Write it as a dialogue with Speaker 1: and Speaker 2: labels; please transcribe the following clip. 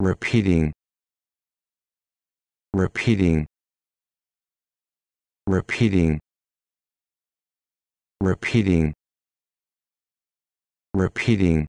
Speaker 1: repeating repeating repeating repeating repeating